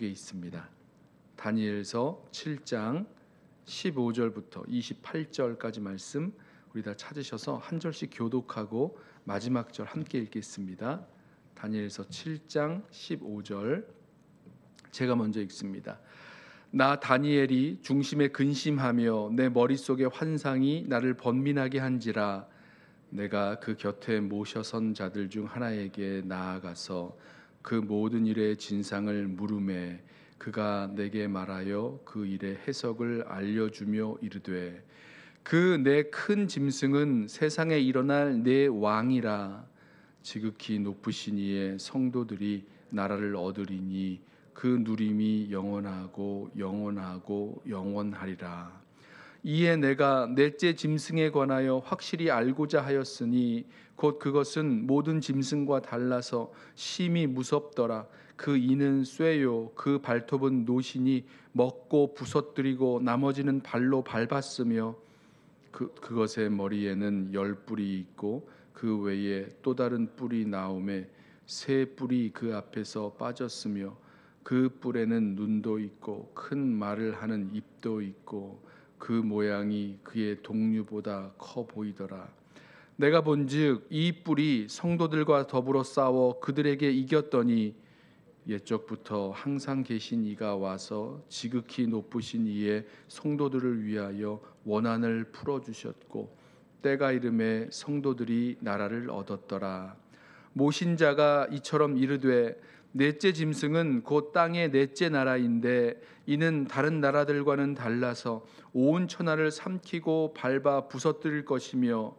속에 있습니다. 다니엘서 7장 15절부터 28절까지 말씀 우리 다 찾으셔서 한 절씩 교독하고 마지막 절 함께 읽겠습니다. 다니엘서 7장 15절 제가 먼저 읽습니다. 나 다니엘이 중심에 근심하며 내 머릿속에 환상이 나를 번민하게 한지라 내가 그 곁에 모셔선 자들 중 하나에게 나아가서 그 모든 일의 진상을 물음에 그가 내게 말하여 그 일의 해석을 알려주며 이르되 그 내 큰 짐승은 세상에 일어날 내 왕이라 지극히 높으신 이의 성도들이 나라를 얻으리니 그 누림이 영원하고 영원하고 영원하리라 이에 내가 넷째 짐승에 관하여 확실히 알고자 하였으니 곧 그것은 모든 짐승과 달라서 심히 무섭더라. 그 이는 쇠요, 그 발톱은 노시니 먹고 부서뜨리고 나머지는 발로 밟았으며 그 그것의 머리에는 열 뿔이 있고 그 외에 또 다른 뿔이 나오매 새 뿔이 그 앞에서 빠졌으며 그 뿔에는 눈도 있고 큰 말을 하는 입도 있고 그 모양이 그의 동류보다 커 보이더라. 내가 본즉 이 뿔이 성도들과 더불어 싸워 그들에게 이겼더니 옛적부터 항상 계신 이가 와서 지극히 높으신 이의 성도들을 위하여 원한을 풀어 주셨고 때가 이름에 성도들이 나라를 얻었더라 모신 자가 이처럼 이르되 넷째 짐승은 곧 땅의 넷째 나라인데 이는 다른 나라들과는 달라서 온 천하를 삼키고 밟아 부서뜨릴 것이며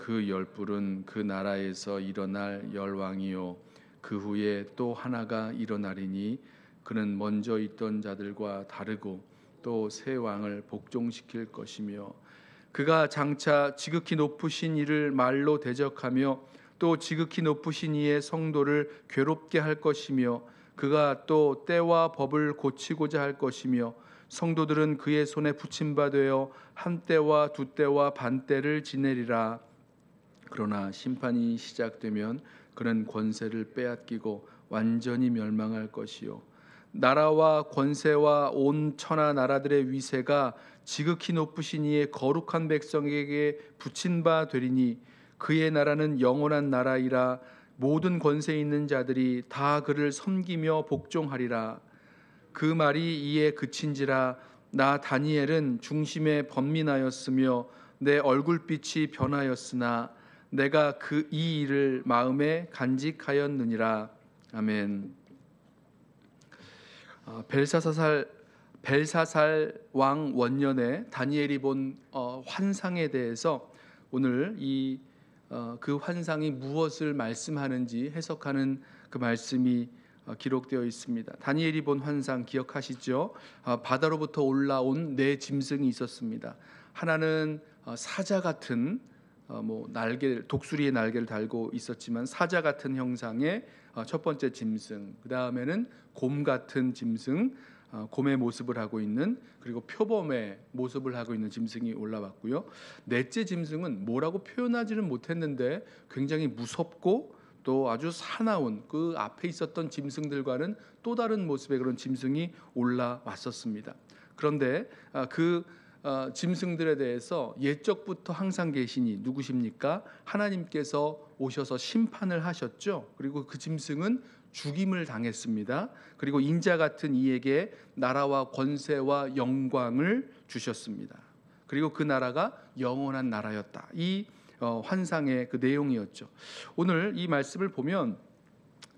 그 열불은 그 나라에서 일어날 열왕이요 그 후에 또 하나가 일어나리니 그는 먼저 있던 자들과 다르고 또 새 왕을 복종시킬 것이며 그가 장차 지극히 높으신 이를 말로 대적하며 또 지극히 높으신 이의 성도를 괴롭게 할 것이며 그가 또 때와 법을 고치고자 할 것이며 성도들은 그의 손에 붙임바 되어 한 때와 두 때와 반 때를 지내리라 그러나 심판이 시작되면 그는 권세를 빼앗기고 완전히 멸망할 것이요 나라와 권세와 온 천하 나라들의 위세가 지극히 높으신 이의 거룩한 백성에게 붙인 바 되리니 그의 나라는 영원한 나라이라 모든 권세 있는 자들이 다 그를 섬기며 복종하리라 그 말이 이에 그친지라 나 다니엘은 중심에 번민하였으며 내 얼굴빛이 변하였으나 내가 그 이 일을 마음에 간직하였느니라. 아멘. 어, 벨사사살 벨사살 왕 원년에 다니엘이 본 어, 환상에 대해서 오늘 이그 어, 환상이 무엇을 말씀하는지 해석하는 그 말씀이 어, 기록되어 있습니다. 다니엘이 본 환상 기억하시죠? 아, 바다로부터 올라온 네 짐승이 있었습니다. 하나는 어, 사자 같은 어, 뭐 날개 독수리의 날개를 달고 있었지만 사자 같은 형상의 어, 첫 번째 짐승 그 다음에는 곰 같은 짐승 어, 곰의 모습을 하고 있는 그리고 표범의 모습을 하고 있는 짐승이 올라왔고요 넷째 짐승은 뭐라고 표현하지는 못했는데 굉장히 무섭고 또 아주 사나운 그 앞에 있었던 짐승들과는 또 다른 모습의 그런 짐승이 올라왔었습니다 그런데 아, 그 어, 짐승들에 대해서 예적부터 항상 계시니 누구십니까? 하나님께서 오셔서 심판을 하셨죠. 그리고 그 짐승은 죽임을 당했습니다. 그리고 인자 같은 이에게 나라와 권세와 영광을 주셨습니다. 그리고 그 나라가 영원한 나라였다. 이 어, 환상의 그 내용이었죠. 오늘 이 말씀을 보면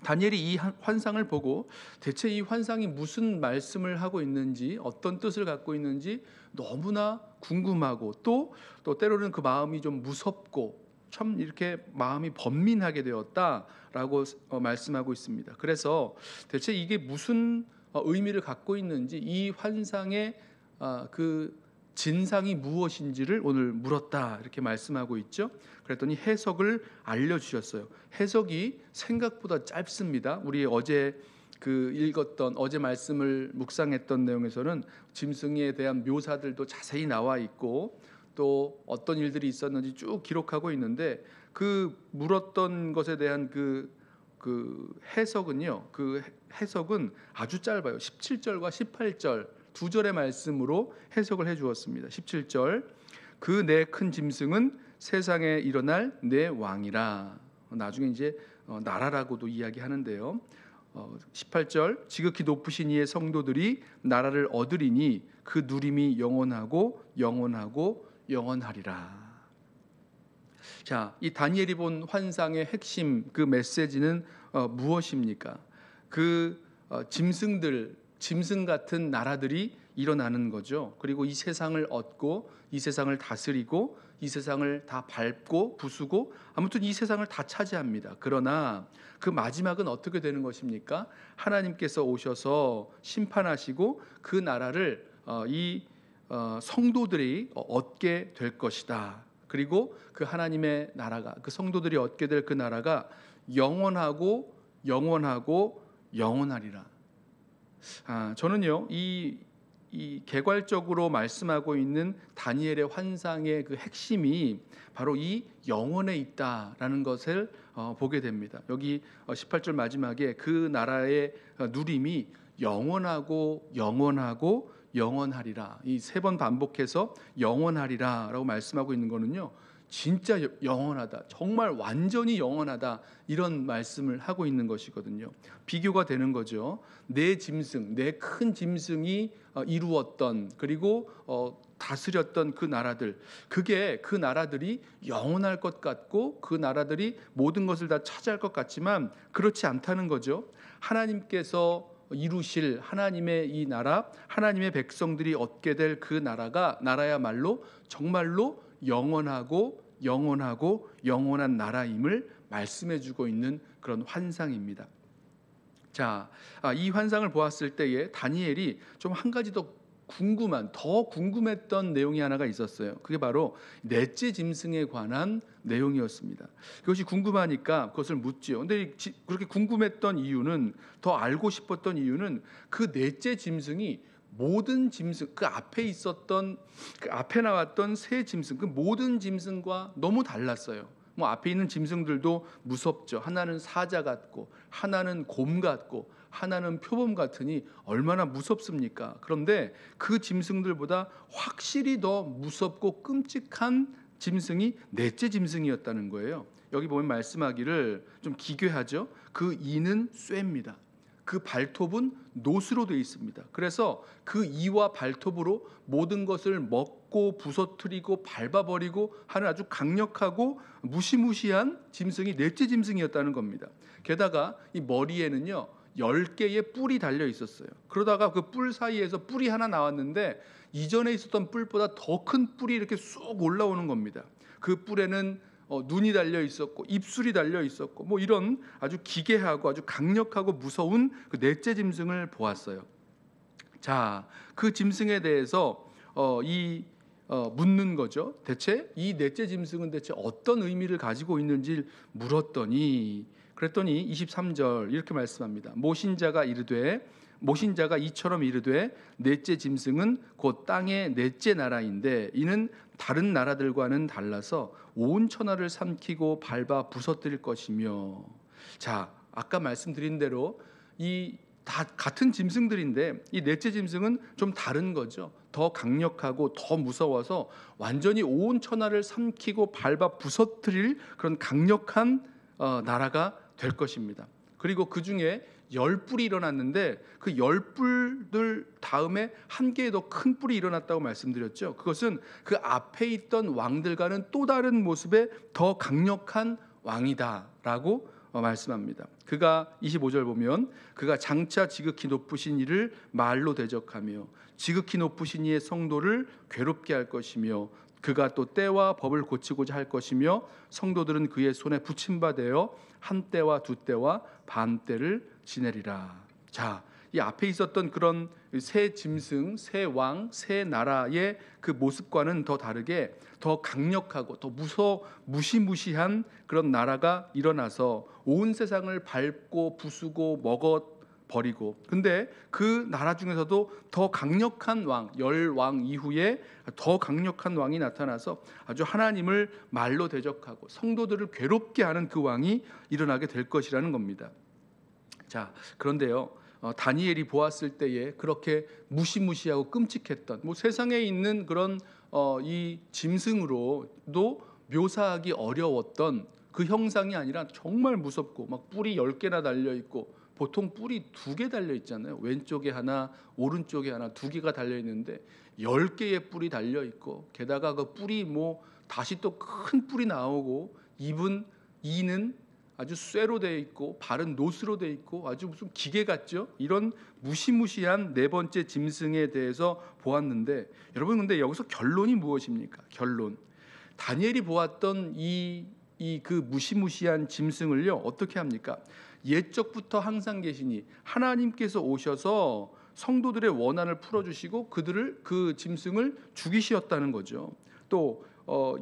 다니엘이 이 환상을 보고 대체 이 환상이 무슨 말씀을 하고 있는지 어떤 뜻을 갖고 있는지 너무나 궁금하고 또 또 때로는 그 마음이 좀 무섭고 참 이렇게 마음이 번민하게 되었다라고 어, 말씀하고 있습니다. 그래서 대체 이게 무슨 어, 의미를 갖고 있는지 이 환상의 아, 그 진상이 무엇인지를 오늘 물었다 이렇게 말씀하고 있죠. 그랬더니 해석을 알려주셨어요. 해석이 생각보다 짧습니다. 우리 어제 그 읽었던 어제 말씀을 묵상했던 내용에서는 짐승에 대한 묘사들도 자세히 나와 있고 또 어떤 일들이 있었는지 쭉 기록하고 있는데 그 물었던 것에 대한 그그 그 해석은요. 그 해석은 아주 짧아요. 17절과 18절 두 절의 말씀으로 해석을 해 주었습니다. 17절. 그 내 큰 짐승은 세상에 일어날 내 왕이라. 어, 나중에 이제 어, 나라라고도 이야기하는데요. 18절 어, 지극히 높으신 이의 성도들이 나라를 얻으리니 그 누림이 영원하고 영원하고 영원하리라. 자, 이 다니엘이 본 환상의 핵심 그 메시지는 무엇입니까? 그 짐승들 짐승 같은 나라들이 일어나는 거죠. 그리고 이 세상을 얻고 이 세상을 다스리고 이 세상을 다 밟고 부수고 아무튼 이 세상을 다 차지합니다. 그러나 그 마지막은 어떻게 되는 것입니까? 하나님께서 오셔서 심판하시고 그 나라를 어, 이 어, 성도들이 얻게 될 것이다. 그리고 그 하나님의 나라가 그 성도들이 얻게 될 그 나라가 영원하고 영원하고 영원하리라. 아, 저는요 이, 이 개괄적으로 말씀하고 있는 다니엘의 환상의 그 핵심이 바로 이 영혼에 있다라는 것을 어, 보게 됩니다. 여기 18절 어, 마지막에 그 나라의 어, 누림이 영원하고 영원하고 영원하리라 이 세 번 반복해서 영원하리라라고 말씀하고 있는 거는요 진짜 영원하다. 정말 완전히 영원하다. 이런 말씀을 하고 있는 것이거든요. 비교가 되는 거죠. 내 짐승, 내 큰 짐승이 어, 이루었던 그리고 어, 다스렸던 그 나라들. 그게 그 나라들이 영원할 것 같고 그 나라들이 모든 것을 다 차지할 것 같지만 그렇지 않다는 거죠. 하나님께서 이루실 하나님의 이 나라, 하나님의 백성들이 얻게 될 그 나라가 나라야말로 정말로 영원하고 영원하고 영원한 나라임을 말씀해 주고 있는 그런 환상입니다. 자, 아, 이 환상을 보았을 때에 다니엘이 좀 한 가지 더 궁금한 더 궁금했던 내용이 하나가 있었어요. 그게 바로 넷째 짐승에 관한 내용이었습니다. 그것이 궁금하니까 그것을 묻지요. 근데 그렇게 궁금했던 이유는 더 알고 싶었던 이유는 그 넷째 짐승이 모든 짐승 그 앞에 있었던 그 앞에 나왔던 새 짐승 그 모든 짐승과 너무 달랐어요. 뭐 앞에 있는 짐승들도 무섭죠. 하나는 사자 같고 하나는 곰 같고 하나는 표범 같으니 얼마나 무섭습니까? 그런데 그 짐승들보다 확실히 더 무섭고 끔찍한 짐승이 넷째 짐승이었다는 거예요. 여기 보면 말씀하기를 좀 기괴하죠. 그 이는 쇠입니다. 그 발톱은 노수로 되어 있습니다. 그래서 그 이와 발톱으로 모든 것을 먹고 부서뜨리고 밟아버리고 하는 아주 강력하고 무시무시한 짐승이 넷째 짐승이었다는 겁니다. 게다가 이 머리에는요. 10개의 뿔이 달려 있었어요. 그러다가 그 뿔 사이에서 뿔이 하나 나왔는데 이전에 있었던 뿔보다 더 큰 뿔이 이렇게 쑥 올라오는 겁니다. 그 뿔에는 어, 눈이 달려 있었고 입술이 달려 있었고 뭐 이런 아주 기괴하고 아주 강력하고 무서운 그 넷째 짐승을 보았어요. 자, 그 짐승에 대해서 어, 이 어, 묻는 거죠. 대체 이 넷째 짐승은 대체 어떤 의미를 가지고 있는지 물었더니 그랬더니 23절 이렇게 말씀합니다. 모신자가 이르되 모신 자가 이처럼 이르되 넷째 짐승은 곧 땅의 넷째 나라인데 이는 다른 나라들과는 달라서 온 천하를 삼키고 밟아 부서뜨릴 것이며 자 아까 말씀드린 대로 이 다 같은 짐승들인데 이 넷째 짐승은 좀 다른 거죠. 더 강력하고 더 무서워서 완전히 온 천하를 삼키고 밟아 부서뜨릴 그런 강력한 어, 나라가 될 것입니다. 그리고 그 중에 열불이 일어났는데 그열불들 다음에 한 개의 더큰 뿔이 일어났다고 말씀드렸죠. 그것은 그 앞에 있던 왕들과는 또 다른 모습의 더 강력한 왕이다라고 어, 말씀합니다. 그가 25절 보면 그가 장차 지극히 높으신 이를 말로 대적하며 지극히 높으신 이의 성도를 괴롭게 할 것이며 그가 또 때와 법을 고치고자 할 것이며 성도들은 그의 손에 붙임바 되어 한 때와 두 때와 반 때를 지내리라. 자, 이 앞에 있었던 그런 새 짐승, 새 왕, 새 나라의 그 모습과는 더 다르게 더 강력하고 더 무서 무시무시한 그런 나라가 일어나서 온 세상을 밟고 부수고 먹어 버리고 근데 그 나라 중에서도 더 강력한 왕, 열 왕 이후에 더 강력한 왕이 나타나서 아주 하나님을 말로 대적하고 성도들을 괴롭게 하는 그 왕이 일어나게 될 것이라는 겁니다. 자, 그런데요. 어, 다니엘이 보았을 때에 그렇게 무시무시하고 끔찍했던 뭐 세상에 있는 그런 어, 이 짐승으로도 묘사하기 어려웠던 그 형상이 아니라 정말 무섭고 막 뿔이 10개나 달려 있고 보통 뿔이 두 개 달려 있잖아요. 왼쪽에 하나, 오른쪽에 하나 두 개가 달려 있는데 열 개의 뿔이 달려 있고 게다가 그 뿔이 뭐 다시 또큰 뿔이 나오고 입은 이는 아주 쇠로 되어 있고 발은 노스로 되어 있고 아주 무슨 기계 같죠? 이런 무시무시한 네 번째 짐승에 대해서 보았는데 여러분 근데 여기서 결론이 무엇입니까? 결론. 다니엘이 보았던 이 이 그 무시무시한 짐승을요 어떻게 합니까? 옛적부터 항상 계시니 하나님께서 오셔서 성도들의 원한을 풀어주시고 그들을 그 짐승을 죽이시었다는 거죠. 또 어,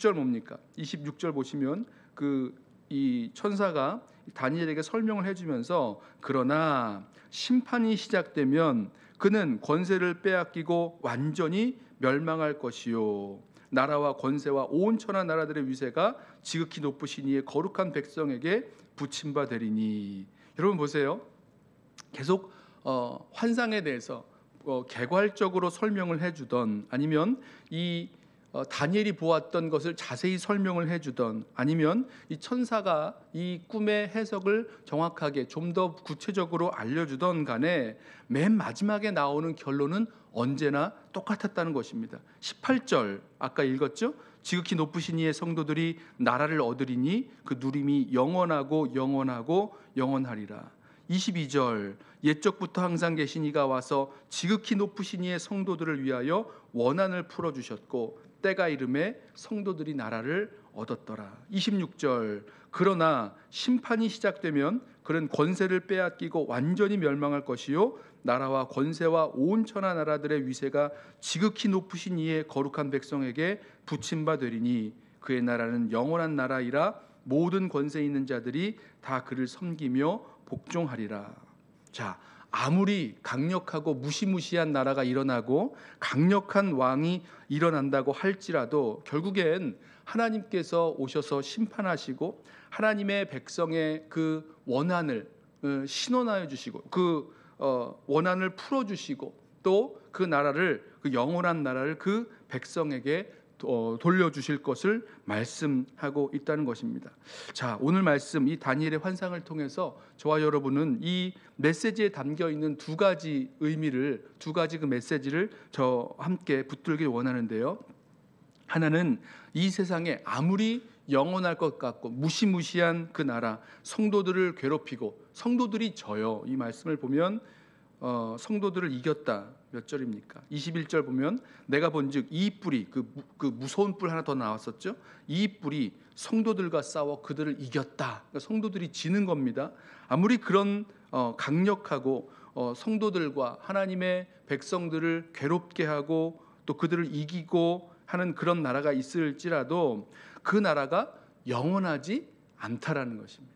26절 뭡니까? 26절 보시면 그 이 천사가 다니엘에게 설명을 해주면서 그러나 심판이 시작되면 그는 권세를 빼앗기고 완전히 멸망할 것이요. 나라와 권세와 온 천하 나라들의 위세가 지극히 높으신 이의 거룩한 백성에게 붙임 바 되리니 여러분 보세요. 계속 어, 환상에 대해서 어, 개괄적으로 설명을 해주던 아니면 이 어, 다니엘이 보았던 것을 자세히 설명을 해주던 아니면 이 천사가 이 꿈의 해석을 정확하게 좀 더 구체적으로 알려주던 간에 맨 마지막에 나오는 결론은 언제나 똑같았다는 것입니다. 18절 아까 읽었죠? 지극히 높으신 이의 성도들이 나라를 얻으리니 그 누림이 영원하고 영원하고 영원하리라. 22절 옛적부터 항상 계신 이가 와서 지극히 높으신 이의 성도들을 위하여 원한을 풀어 주셨고 때가 이름에 성도들이 나라를 얻었더라. 26절 그러나 심판이 시작되면 그런 권세를 빼앗기고 완전히 멸망할 것이요 나라와 권세와 온 천하 나라들의 위세가 지극히 높으신 이의 거룩한 백성에게 붙임 바 되리니 그의 나라는 영원한 나라이라 모든 권세 있는 자들이 다 그를 섬기며 복종하리라. 자, 아무리 강력하고 무시무시한 나라가 일어나고 강력한 왕이 일어난다고 할지라도 결국엔 하나님께서 오셔서 심판하시고 하나님의 백성의 그 원한을 어, 신원하여 주시고 그 어, 원한을 풀어주시고 또 그 나라를 그 영원한 나라를 그 백성에게 어, 돌려주실 것을 말씀하고 있다는 것입니다. 자, 오늘 말씀 이 다니엘의 환상을 통해서 저와 여러분은 이 메시지에 담겨 있는 두 가지 의미를 두 가지 그 메시지를 저 함께 붙들길 원하는데요. 하나는 이 세상에 아무리 영원할 것 같고 무시무시한 그 나라 성도들을 괴롭히고 성도들이 져요. 이 말씀을 보면 어, 성도들을 이겼다. 몇 절입니까? 21절 보면 내가 본즉 이 뿔이 그, 그 무서운 뿔 하나 더 나왔었죠. 이 뿔이 성도들과 싸워 그들을 이겼다. 그러니까 성도들이 지는 겁니다. 아무리 그런 어, 강력하고 어, 성도들과 하나님의 백성들을 괴롭게 하고 또 그들을 이기고 하는 그런 나라가 있을지라도 그 나라가 영원하지 않다라는 것입니다.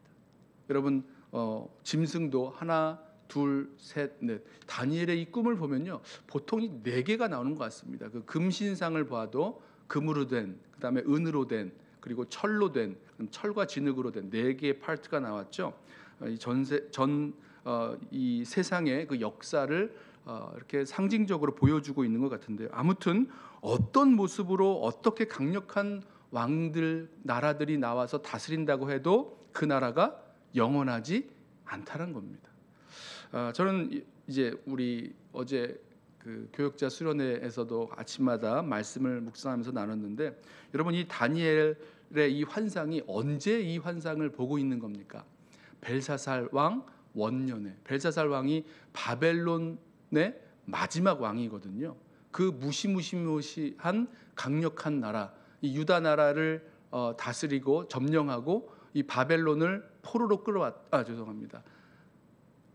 여러분 어, 짐승도 하나 둘, 셋, 넷. 다니엘의 이 꿈을 보면요. 보통 네 개가 나오는 것 같습니다. 그 금신상을 봐도 금으로 된, 그다음에 은으로 된, 그리고 철로 된, 철과 진흙으로 된 네 개의 파트가 나왔죠. 어, 전 전이 어, 세상의 그 역사를 어, 이렇게 상징적으로 보여주고 있는 것같은데 아무튼 어떤 모습으로 어떻게 강력한 왕들 나라들이 나와서 다스린다고 해도 그 나라가 영원하지 않다는 겁니다. 아, 저는 이제 우리 어제 그 교역자 수련회에서도 아침마다 말씀을 묵상하면서 나눴는데 여러분 이 다니엘의 이 환상이 언제 이 환상을 보고 있는 겁니까? 벨사살 왕 원년에 벨사살 왕이 바벨론의 마지막 왕이거든요. 그 무시무시무시한 강력한 나라 이 유다 나라를 어, 다스리고 점령하고 이 바벨론을 포로로 끌어왔 아 죄송합니다.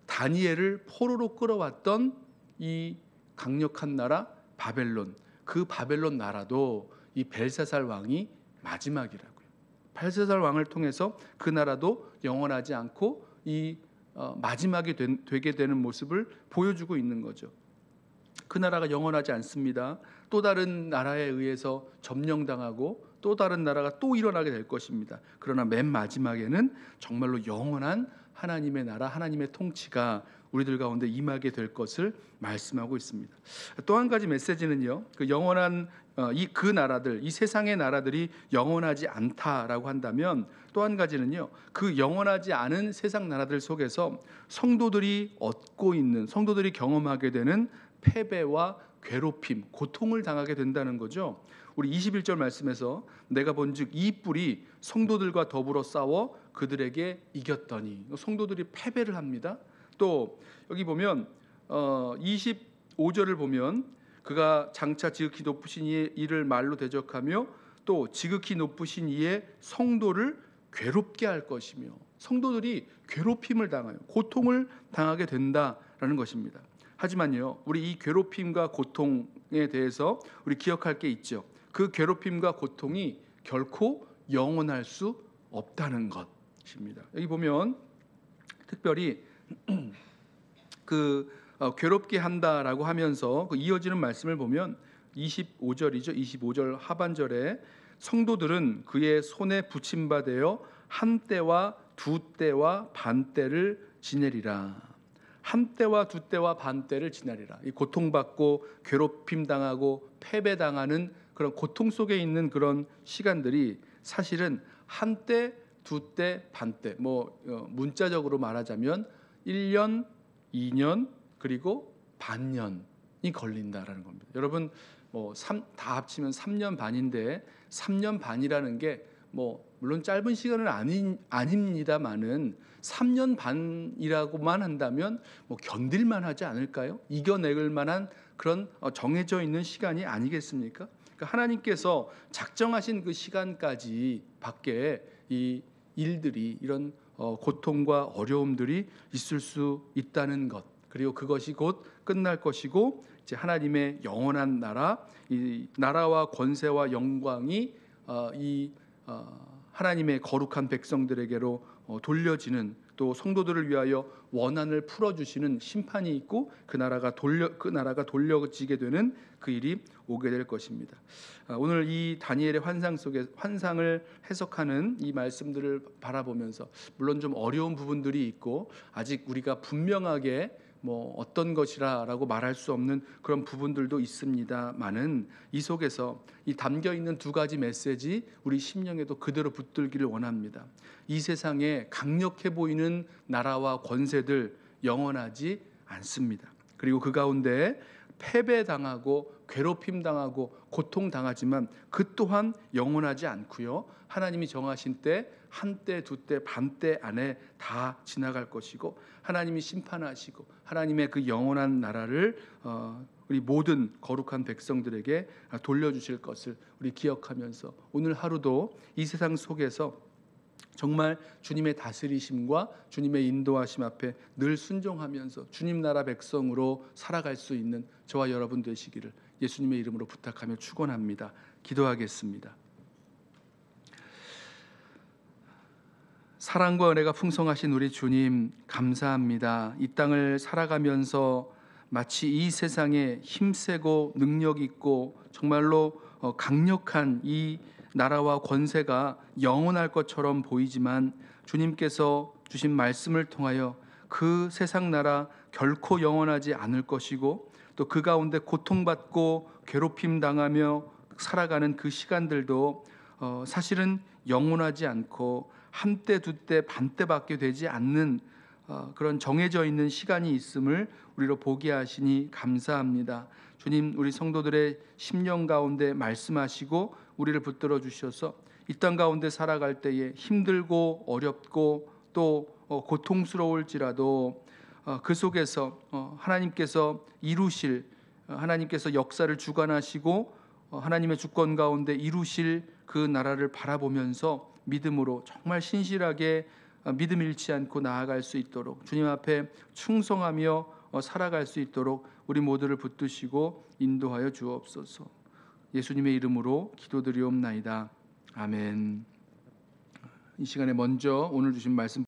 다니엘을 포로로 끌어왔던 이 강력한 나라 바벨론 그 바벨론 나라도 이 벨사살 왕이 마지막이라고요. 벨사살 왕을 통해서 그 나라도 영원하지 않고 이 어, 마지막이 된, 되게 되는 모습을 보여주고 있는 거죠. 그 나라가 영원하지 않습니다. 또 다른 나라에 의해서 점령당하고 또 다른 나라가 또 일어나게 될 것입니다. 그러나 맨 마지막에는 정말로 영원한 하나님의 나라, 하나님의 통치가 우리들 가운데 임하게 될 것을 말씀하고 있습니다. 또 한 가지 메시지는요. 그 영원한 어, 이그 나라들, 이 세상의 나라들이 영원하지 않다라고 한다면 또 한 가지는요. 그 영원하지 않은 세상 나라들 속에서 성도들이 얻고 있는 성도들이 경험하게 되는 패배와 괴롭힘, 고통을 당하게 된다는 거죠. 우리 21절 말씀에서 내가 본즉 이 뿔이 성도들과 더불어 싸워 그들에게 이겼더니 성도들이 패배를 합니다. 또 여기 보면 어 25절을 보면 그가 장차 지극히 높으신 이의 이를 말로 대적하며 또 지극히 높으신 이의 성도를 괴롭게 할 것이며 성도들이 괴롭힘을 당하요 고통을 당하게 된다라는 것입니다. 하지만요, 우리 이 괴롭힘과 고통에 대해서 우리 기억할 게 있죠. 그 괴롭힘과 고통이 결코 영원할 수 없다는 것입니다. 여기 보면 특별히 그 어, 괴롭게 한다라고 하면서 그 이어지는 말씀을 보면 25절이죠. 25절 하반절에 성도들은 그의 손에 붙임바 되어 한 때와 두 때와 반 때를 지내리라. 한때와 두때와 반때를 지나리라. 이 고통받고 괴롭힘 당하고 패배당하는 그런 고통 속에 있는 그런 시간들이 사실은 한때, 두때, 반때 뭐 어, 문자적으로 말하자면 1년, 2년 그리고 반년이 걸린다라는 겁니다. 여러분 뭐다 합치면 3년 반인데 3년 반이라는 게뭐 물론 짧은 시간은 아닌 아닙니다만은 3년 반이라고만 한다면 뭐 견딜만 하지 않을까요? 이겨낼 만한 그런 어, 정해져 있는 시간이 아니겠습니까? 그러니까 하나님께서 작정하신 그 시간까지 밖에 이 일들이 이런 어, 고통과 어려움들이 있을 수 있다는 것 그리고 그것이 곧 끝날 것이고 이제 하나님의 영원한 나라 이 나라와 권세와 영광이 어, 이 어, 하나님의 거룩한 백성들에게로 어, 돌려지는 또 성도들을 위하여 원한을 풀어 주시는 심판이 있고 그 나라가 돌려 그 나라가 돌려지게 되는 그 일이 오게 될 것입니다. 아, 오늘 이 다니엘의 환상 속에 환상을 해석하는 이 말씀들을 바라보면서 물론 좀 어려운 부분들이 있고 아직 우리가 분명하게 뭐 어떤 것이라라고 말할 수 없는 그런 부분들도 있습니다만은 이 속에서 이 담겨 있는 두 가지 메시지 우리 심령에도 그대로 붙들기를 원합니다. 이 세상에 강력해 보이는 나라와 권세들 영원하지 않습니다. 그리고 그 가운데 패배당하고 괴롭힘 당하고 고통 당하지만 그 또한 영원하지 않고요. 하나님이 정하신 때 한 때 두때 반때 안에 다 지나갈 것이고 하나님이 심판하시고 하나님의 그 영원한 나라를 어, 우리 모든 거룩한 백성들에게 돌려주실 것을 우리 기억하면서 오늘 하루도 이 세상 속에서 정말 주님의 다스리심과 주님의 인도하심 앞에 늘 순종하면서 주님 나라 백성으로 살아갈 수 있는 저와 여러분 되시기를 예수님의 이름으로 부탁하며 축원합니다. 기도하겠습니다. 사랑과 은혜가 풍성하신 우리 주님 감사합니다. 이 땅을 살아가면서 마치 이 세상에 힘세고 능력 있고 정말로 어, 강력한 이 나라와 권세가 영원할 것처럼 보이지만 주님께서 주신 말씀을 통하여 그 세상 나라 결코 영원하지 않을 것이고 또 그 가운데 고통받고 괴롭힘 당하며 살아가는 그 시간들도 어, 사실은 영원하지 않고 한때 두때 반때밖에 되지 않는 어, 그런 정해져 있는 시간이 있음을 우리로 보게 하시니 감사합니다. 주님 우리 성도들의 심령 가운데 말씀하시고 우리를 붙들어 주셔서 이 땅 가운데 살아갈 때에 힘들고 어렵고 또 어, 고통스러울지라도 어, 그 속에서 어, 하나님께서 이루실 하나님께서 역사를 주관하시고 하나님의 주권 가운데 이루실 그 나라를 바라보면서 믿음으로 정말 신실하게 믿음 잃지 않고 나아갈 수 있도록 주님 앞에 충성하며 어, 살아갈 수 있도록 우리 모두를 붙드시고 인도하여 주옵소서. 예수님의 이름으로 기도드리옵나이다. 아멘. 이 시간에 먼저 오늘 주신 말씀